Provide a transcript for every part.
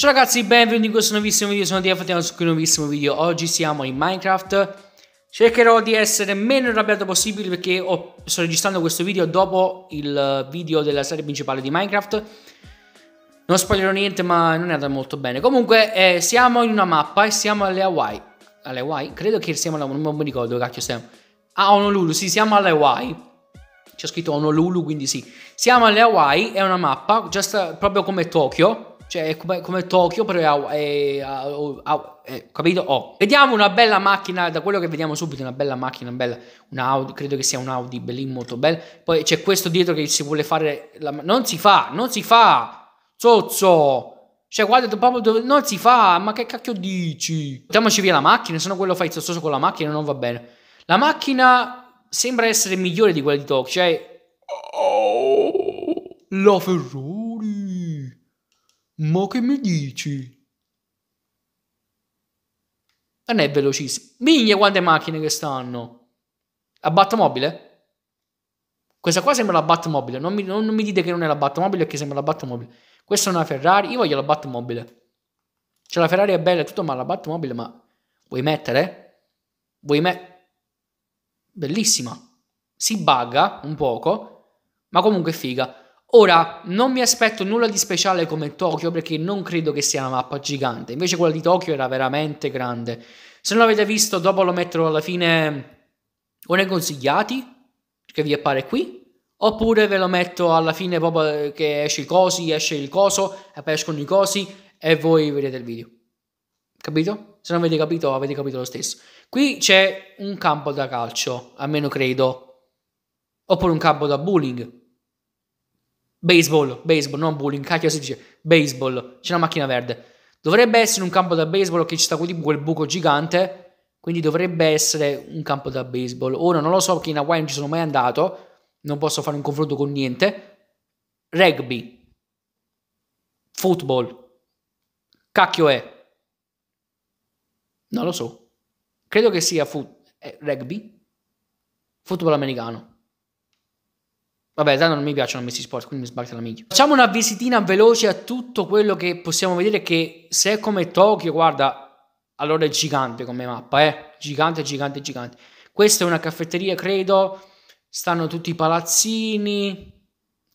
Ciao ragazzi, benvenuti in questo nuovissimo video, sono andiamo su un nuovissimo video. Oggi siamo in Minecraft. Cercherò di essere meno arrabbiato possibile perché ho, sto registrando questo video dopo il video della serie principale di Minecraft. Non spoilerò niente, ma non è andato molto bene. Comunque, eh, siamo in una mappa e siamo alle Hawaii. Alle Hawaii? Credo che siamo alla... non mi ricordo dove cacchio siamo. Ah, Honolulu, sì, siamo alle Hawaii c'è scritto Honolulu, quindi sì. Siamo alle Hawaii, è una mappa, sta, proprio come Tokyo, cioè, è come, come Tokyo, però è, è, è, capito? Oh. Vediamo una bella macchina, da quello che vediamo subito, una bella macchina, una bella, un Audi, credo che sia un Audi, bellissimo, molto bello. Poi c'è questo dietro che si vuole fare, la, non si fa, non si fa, zozzo! Cioè, guarda, proprio dove non si fa, ma che cacchio dici? mettiamoci via la macchina, se no quello fai zozzoso con la macchina, non va bene. La macchina sembra essere migliore di quella di Tokyo, cioè... Oh, la Ferrari! Ma che mi dici? Non è velocissimo. Miglia quante macchine che stanno. La Batmobile? Questa qua sembra la Batmobile. Non mi, non, non mi dite che non è la Batmobile che sembra la Batmobile. Questa è una Ferrari. Io voglio la Batmobile. Cioè la Ferrari è bella e tutto, ma la Batmobile, ma... Vuoi mettere? Vuoi mettere? Bellissima. Si bugga un poco, ma comunque è figa. Ora, non mi aspetto nulla di speciale come Tokyo perché non credo che sia una mappa gigante, invece quella di Tokyo era veramente grande. Se non l'avete visto, dopo lo metterò alla fine o nei consigliati, che vi appare qui, oppure ve lo metto alla fine proprio eh, che esce il cosi, esce il coso, e poi escono i cosi e voi vedete il video. Capito? Se non avete capito, avete capito lo stesso. Qui c'è un campo da calcio, almeno credo, oppure un campo da bowling baseball, baseball, non bowling, cacchio si dice, baseball, c'è una macchina verde. Dovrebbe essere un campo da baseball che ci sta quel buco gigante, quindi dovrebbe essere un campo da baseball. Ora non lo so perché in Hawaii non ci sono mai andato, non posso fare un confronto con niente. Rugby, football, cacchio è? Non lo so. Credo che sia fu- eh, rugby, football americano. Vabbè, tanto non mi piacciono questi sport, quindi mi sbaglio la minchia. Facciamo una visitina veloce a tutto quello che possiamo vedere che se è come Tokyo, guarda, allora è gigante come mappa, eh. Gigante, gigante, gigante. Questa è una caffetteria, credo. Stanno tutti i palazzini.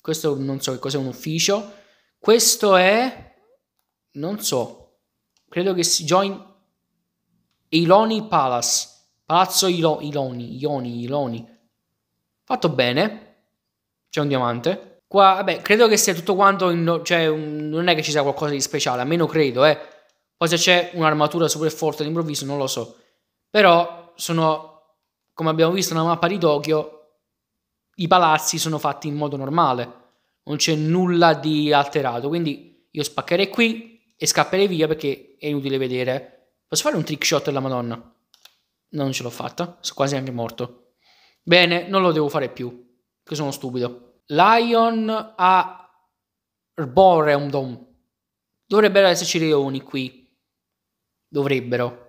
Questo non so che cos'è un ufficio. Questo è non so. Credo che si join Iloni Palace. Palazzo Ilo, Iloni, Ioni, Iloni. Fatto bene c'è un diamante. Qua, vabbè, credo che sia tutto quanto, in, cioè un, non è che ci sia qualcosa di speciale, almeno credo, eh. Poi se c'è un'armatura super forte all'improvviso non lo so. Però sono, come abbiamo visto nella mappa di Tokyo, i palazzi sono fatti in modo normale. Non c'è nulla di alterato, quindi io spaccherei qui e scapperei via perché è inutile vedere. Posso fare un trick shot della madonna? non ce l'ho fatta, sono quasi anche morto. Bene, non lo devo fare più che sono stupido. Lion a Arboreum. Dovrebbero esserci leoni qui. Dovrebbero.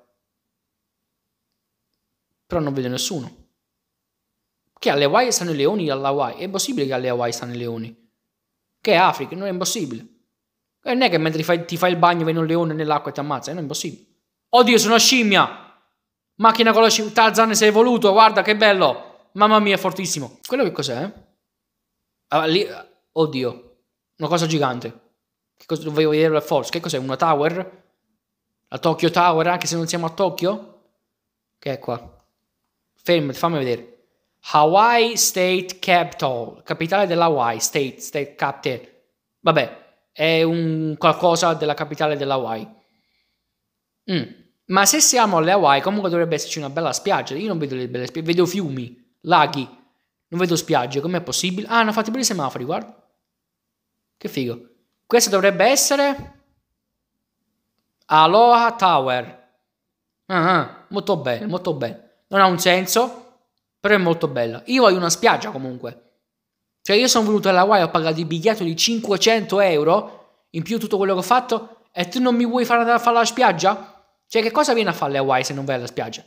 Però non vedo nessuno. Che alle Hawaii stanno i leoni alla Hawaii. È possibile che alle Hawaii stanno i leoni. Che è Africa, non è impossibile. non è che mentre ti fai, ti fai il bagno viene un leone nell'acqua e ti ammazza, eh, non è impossibile. Oddio, sono una scimmia! Macchina con la scimmia, Tarzan sei evoluto, guarda che bello! Mamma mia, fortissimo. Quello che cos'è? Ah, lì, oddio, una cosa gigante. Che cosa dovevo vedere per forza? Che cos'è? Una tower? La Tokyo Tower, anche se non siamo a Tokyo? Che è qua? Fermati, fammi vedere. Hawaii State Capital, capitale dell'Hawaii, State, State Capital. Vabbè, è un qualcosa della capitale dell'Hawaii. Mm. Ma se siamo alle Hawaii, comunque dovrebbe esserci una bella spiaggia. Io non vedo le belle spiagge, vedo fiumi. Laghi. Non vedo spiagge, com'è possibile? Ah, hanno fatto pure i semafori, guarda. Che figo. Questo dovrebbe essere... Aloha Tower. Ah, ah molto bello, molto bello. Non ha un senso, però è molto bella. Io voglio una spiaggia comunque. Cioè io sono venuto alla Hawaii, ho pagato il biglietto di 500 euro, in più tutto quello che ho fatto, e tu non mi vuoi far andare a fare la spiaggia? Cioè che cosa viene a fare le Hawaii se non vai alla spiaggia?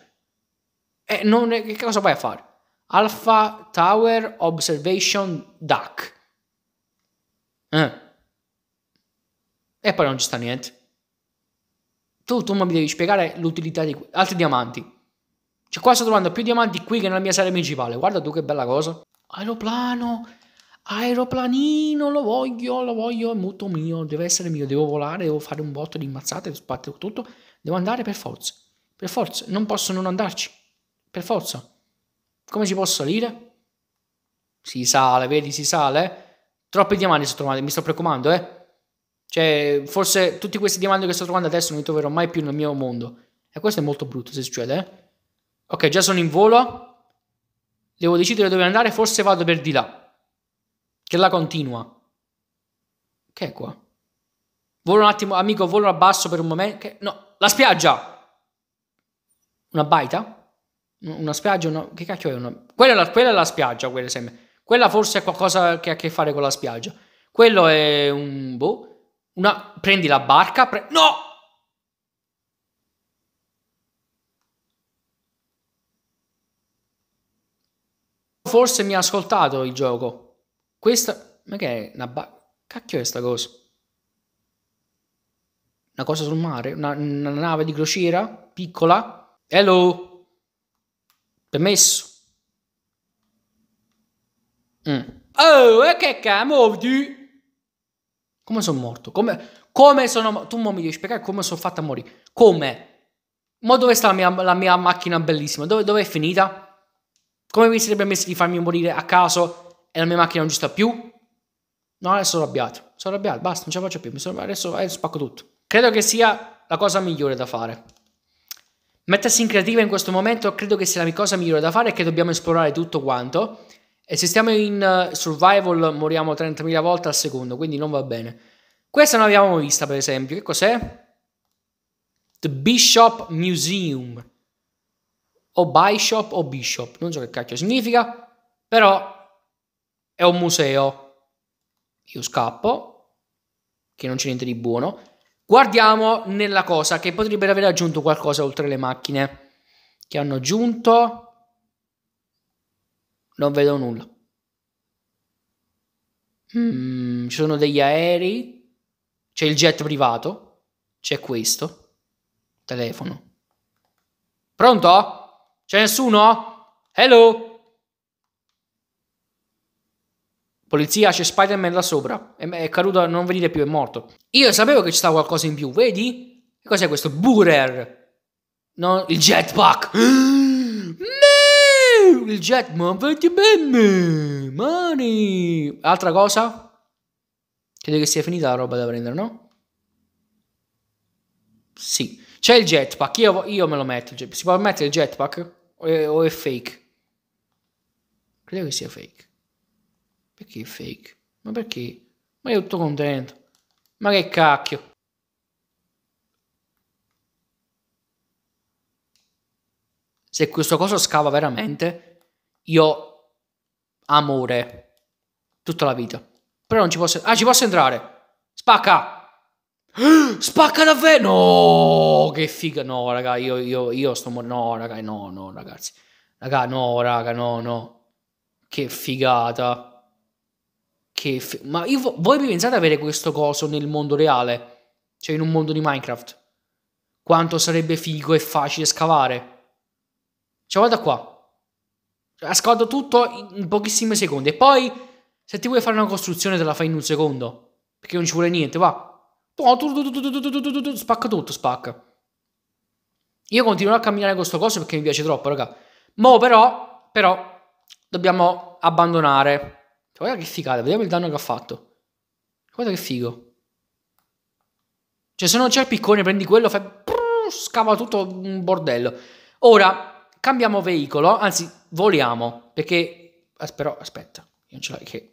E eh, non, che cosa vai a fare? Alpha Tower Observation Duck. Eh. E poi non ci sta niente. Tu, tu mi devi spiegare l'utilità di que- altri diamanti. Cioè qua sto trovando più diamanti qui che nella mia sala principale. Guarda tu che bella cosa. Aeroplano. Aeroplanino, lo voglio, lo voglio, è molto mio, deve essere mio, devo volare, devo fare un botto di ammazzate, sbattere tutto, devo andare per forza, per forza, non posso non andarci, per forza. Come si può salire? Si sale, vedi, si sale. Troppi diamanti sto trovando, mi sto preoccupando, eh. Cioè, forse tutti questi diamanti che sto trovando adesso non li troverò mai più nel mio mondo. E questo è molto brutto se succede, eh. Ok, già sono in volo. Devo decidere dove andare, forse vado per di là. Che la continua. Che è qua? Volo un attimo, amico, volo abbasso per un momento. Che... No, la spiaggia! Una baita? Una spiaggia? Una... Che cacchio è una... Quella è la, quella è la spiaggia, quella sembra. Quella forse è qualcosa che ha a che fare con la spiaggia. Quello è un... boh. Una... Prendi la barca... Pre... No! Forse mi ha ascoltato il gioco. Questa... Ma che è una... Ba... Cacchio è sta cosa? Una cosa sul mare? Una, una nave di crociera? Piccola? Hello! Permesso. Mm. Oh, eh, che camo di... Come sono morto? Come, come sono... Tu mo mi devi spiegare come sono fatto a morire. Come? Ma dove sta la mia, la mia, macchina bellissima? Dove, dove è finita? Come mi sarebbe messo di farmi morire a caso e la mia macchina non ci sta più? No, adesso sono arrabbiato. Sono arrabbiato, basta, non ce la faccio più. Sono, adesso, adesso eh, spacco tutto. Credo che sia la cosa migliore da fare. Mettersi in creativa in questo momento credo che sia la cosa migliore da fare e che dobbiamo esplorare tutto quanto. E se stiamo in eh, survival moriamo 30.000 volte al secondo, quindi non va bene. Questa non l'abbiamo vista, per esempio. Che cos'è? The Bishop Museum. O Bishop o Bishop. Non so che cacchio significa, però è un museo. Io scappo, che non c'è niente di buono. Guardiamo nella cosa che potrebbero aver aggiunto qualcosa oltre le macchine. Che hanno aggiunto... Non vedo nulla. Mm, ci sono degli aerei. C'è il jet privato. C'è questo. Telefono. Pronto? C'è nessuno? Hello? Polizia, c'è Spider-Man là sopra. È, è caduto, non venite più, è morto. Io sapevo che ci stava qualcosa in più, vedi? Che cos'è questo? Booter. No, il jetpack. il jetman, vedi bene, money. Altra cosa? Credo che sia finita la roba da prendere, no? Sì. C'è il jetpack, io, io me lo metto. Si può mettere il jetpack? o è, o è fake? Credo che sia fake. Perché fake? Ma perché? Ma io tutto contento. Ma che cacchio. Se questo coso scava veramente, io amore tutta la vita. Però non ci posso... Ah, ci posso entrare. Spacca! Spacca davvero! No, che figa. No, raga, io, io, io sto morendo. No, raga, no, no, ragazzi. Raga, no, raga, no, no. Che figata. Che f- ma io, voi pensate ad avere questo coso nel mondo reale? Cioè in un mondo di Minecraft? Quanto sarebbe figo e facile scavare? Cioè guarda qua. Ha scavato tutto in pochissimi secondi. E poi, se ti vuoi fare una costruzione, te la fai in un secondo. Perché non ci vuole niente, va. Spacca tutto, spacca. Io continuerò a camminare con questo coso perché mi piace troppo, raga. Mo però, però, dobbiamo abbandonare cioè, guarda che figata, vediamo il danno che ha fatto. Guarda che figo. Cioè, se non c'è il piccone, prendi quello, fai... scava tutto un bordello. Ora, cambiamo veicolo, anzi, voliamo, perché... Però, aspetta, io non ce l'ho, che...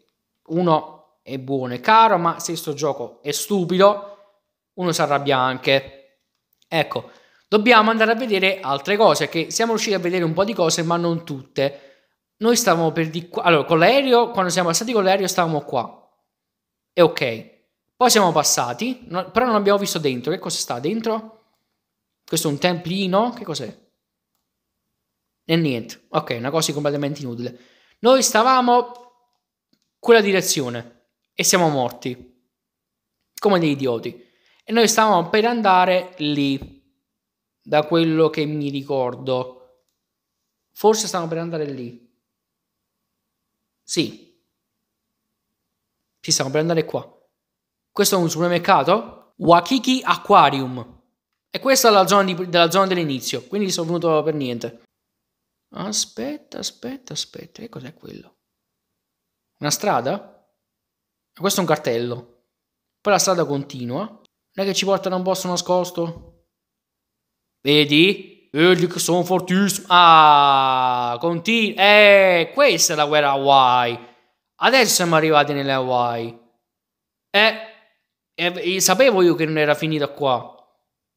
Uno è buono e caro, ma se sto gioco è stupido, uno si arrabbia anche. Ecco, dobbiamo andare a vedere altre cose, che siamo riusciti a vedere un po' di cose, ma non tutte. Noi stavamo per di qua. Allora, con l'aereo, quando siamo passati con l'aereo, stavamo qua. E ok. Poi siamo passati, no, però non abbiamo visto dentro. Che cosa sta dentro? Questo è un templino? Che cos'è? E niente. Ok, una cosa completamente inutile. Noi stavamo quella direzione e siamo morti. Come degli idioti. E noi stavamo per andare lì. Da quello che mi ricordo. Forse stavamo per andare lì. Sì. Ci stiamo per andare qua. Questo è un supermercato? Wakiki Aquarium. E questa è la zona, di, della zona dell'inizio, quindi sono venuto per niente. Aspetta, aspetta, aspetta. Che cos'è quello? Una strada? Questo è un cartello. Poi la strada continua. Non è che ci portano un posto nascosto? Vedi? Early son fortissimo. Ah, continua. Eh, questa è la guerra Hawaii. Adesso siamo arrivati nelle Hawaii. Eh, eh, sapevo io che non era finita qua.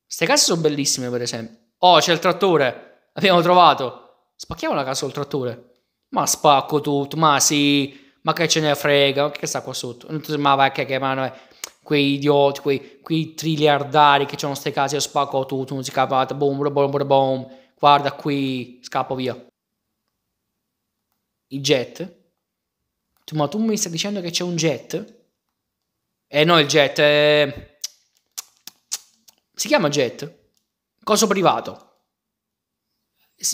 Queste case sono bellissime, per esempio. Oh, c'è il trattore. L'abbiamo trovato. Spacchiamo la casa col trattore. Ma spacco tutto, ma sì. Ma che ce ne frega? Che sta qua sotto? Ma va che, che mano è quei idioti, quei, quei triliardari che hanno queste case, io spacco tutto, non si capata, boom, boom, boom, boom, guarda qui, scappo via. Il jet? Tu, ma tu mi stai dicendo che c'è un jet? Eh no, il jet è... Eh, si chiama jet? Coso privato.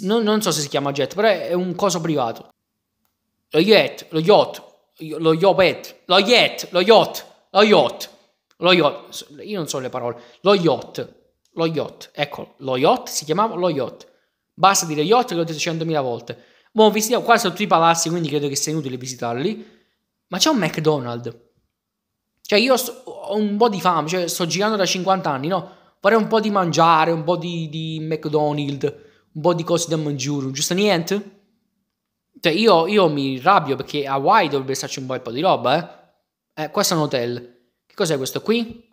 Non, non so se si chiama jet, però è un coso privato. Lo yacht, lo yacht, lo yopet, lo yacht, lo yacht lo yacht, lo yacht, io non so le parole, lo yacht, lo yacht, ecco, lo yacht si chiamava lo yacht. Basta dire yacht che ho detto 100.000 volte. Buon, visitiamo, qua sono tutti i palazzi, quindi credo che sia inutile visitarli. Ma c'è un McDonald's. Cioè io so, ho un po' di fame, cioè sto girando da 50 anni, no? Vorrei un po' di mangiare, un po' di, di McDonald's, un po' di cose da mangiare, giusto niente? Cioè io, io mi rabbio perché a Hawaii dovrebbe starci un bel po' di roba, eh? Eh, questo è un hotel. Che cos'è questo qui?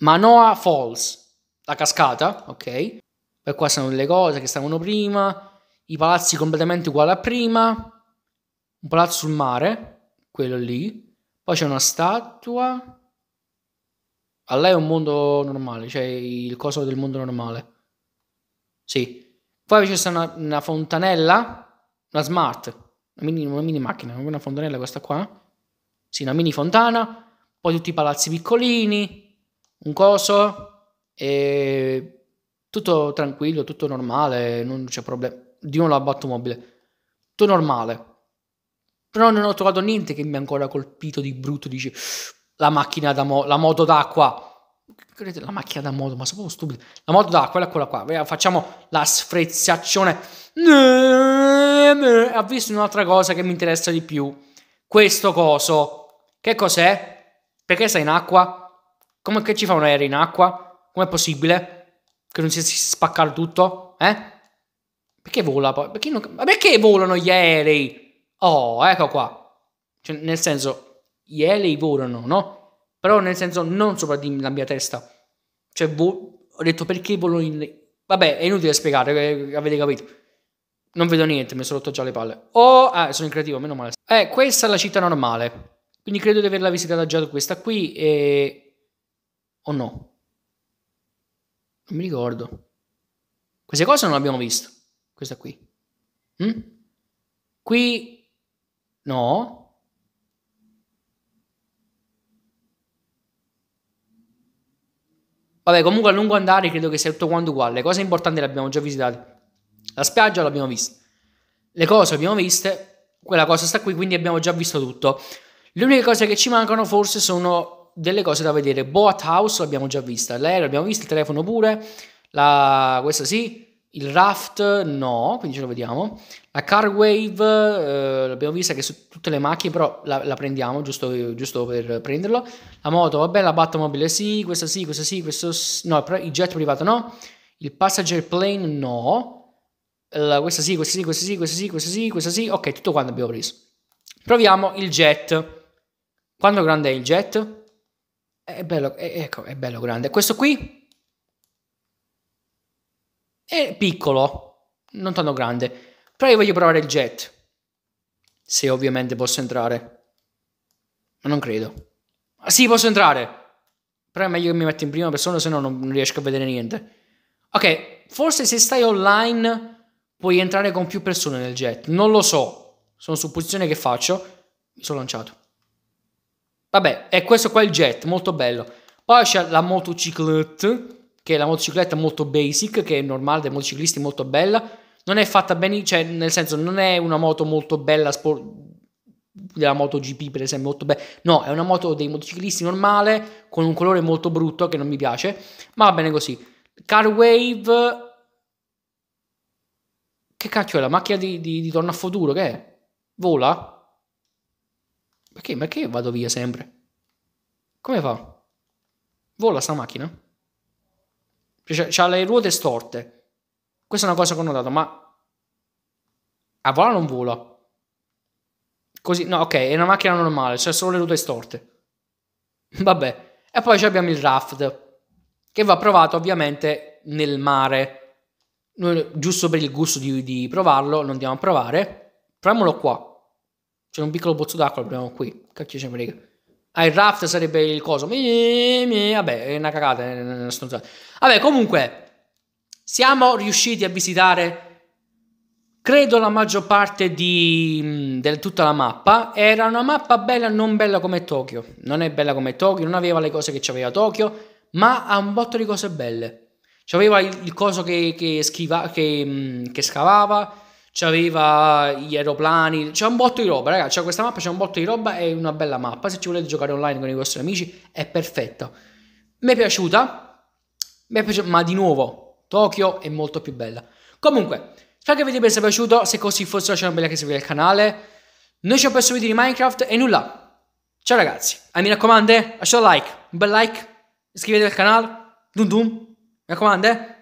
Manoa Falls, la cascata, ok? Poi qua sono le cose che stavano prima, i palazzi completamente uguali a prima, un palazzo sul mare, quello lì, poi c'è una statua. A ah, lei è un mondo normale, cioè il coso del mondo normale. Sì. Poi c'è una, una fontanella, una smart, una mini, una mini macchina, una fontanella questa qua sì, una mini fontana, poi tutti i palazzi piccolini, un coso, e tutto tranquillo, tutto normale, non c'è problema. Di uno nuovo l'abbattomobile, tutto normale. Però non ho trovato niente che mi ha ancora colpito di brutto, dice la macchina da mo- la moto d'acqua. La macchina da moto, ma sono proprio stupido. La moto d'acqua è quella qua. Facciamo la sfrezzazione. Ha visto un'altra cosa che mi interessa di più. Questo coso che cos'è? Perché sta in acqua? Come che ci fa un aereo in acqua? Com'è possibile che non si spacca tutto? Eh? Perché vola poi? Perché, non... perché volano gli aerei? Oh, ecco qua. Cioè, nel senso, gli aerei volano, no? Però nel senso, non sopra la mia testa. Cioè, vo... ho detto perché volano in... Vabbè, è inutile spiegare, eh, avete capito. Non vedo niente, mi sono rotto già le palle. Oh, ah, sono in creativo, meno male. Eh, questa è la città normale. Quindi credo di averla visitata già questa qui e... o no? Non mi ricordo. Queste cose non le abbiamo viste. Questa qui. Mm? Qui no. Vabbè, comunque a lungo andare credo che sia tutto quanto uguale. Le cose importanti le abbiamo già visitate. La spiaggia l'abbiamo vista. Le cose le abbiamo viste. Quella cosa sta qui, quindi abbiamo già visto tutto. Le uniche cose che ci mancano forse sono delle cose da vedere. Boat House l'abbiamo già vista, l'aereo l'abbiamo vista, il telefono pure, la... questa sì, il raft no, quindi ce lo vediamo. La car wave eh, l'abbiamo vista che su tutte le macchine, però la, la prendiamo giusto, giusto, per prenderlo. La moto, vabbè, la Batmobile sì, questa sì, questa sì, questo sì, no, il jet privato no. Il passenger plane no. La, questa sì, questa sì, questa sì, questa sì, questa sì, questa sì. Ok, tutto quanto abbiamo preso. Proviamo il jet. Quanto grande è il jet? È bello, è, ecco, è bello grande. Questo qui è piccolo, non tanto grande. Però io voglio provare il jet. Se ovviamente posso entrare. Ma non credo. Ah, sì, posso entrare. Però è meglio che mi metti in prima persona, se no non riesco a vedere niente. Ok, forse se stai online puoi entrare con più persone nel jet. Non lo so. Sono supposizioni che faccio. Mi sono lanciato. Vabbè, è questo qua il jet, molto bello. Poi c'è la motociclette, che è la motocicletta molto basic, che è normale dei motociclisti, molto bella. Non è fatta bene, cioè nel senso non è una moto molto bella sport della MotoGP per esempio molto bella no è una moto dei motociclisti normale con un colore molto brutto che non mi piace ma va bene così Car Wave che cacchio è la macchina di, di, di Torna a Futuro che è? vola? Perché, perché vado via sempre? Come fa? Vola sta macchina? Cioè, ha le ruote storte. Questa è una cosa che ho notato, ma a vola non vola. Così, no, ok, è una macchina normale, c'è solo le ruote storte. Vabbè. E poi abbiamo il raft, che va provato ovviamente nel mare. Noi, giusto per il gusto di, di provarlo, lo andiamo a provare. Proviamolo qua. C'è un piccolo bozzo d'acqua abbiamo qui. Cacchio ce ne frega. Ah, il raft sarebbe il coso. Mi, mi, vabbè, è una cagata, è una Vabbè, comunque, siamo riusciti a visitare credo la maggior parte di, di, tutta la mappa era una mappa bella non bella come Tokyo non è bella come Tokyo non aveva le cose che aveva Tokyo ma ha un botto di cose belle c'aveva il, il coso che, che, schiva, che, che scavava c'aveva gli aeroplani, c'è un botto di roba, ragazzi, c'è questa mappa, c'è un botto di roba, è una bella mappa, se ci volete giocare online con i vostri amici è perfetta. Mi è piaciuta, mi è piaciuta ma di nuovo, Tokyo è molto più bella. Comunque, spero che vi sia piaciuto, se così fosse lasciate una bella che e seguire il canale. Noi ci vediamo presso video di Minecraft e nulla. Ciao ragazzi, ah, mi raccomando, eh, lasciate un like, un bel like, iscrivetevi al canale, dun dun, mi raccomando, eh.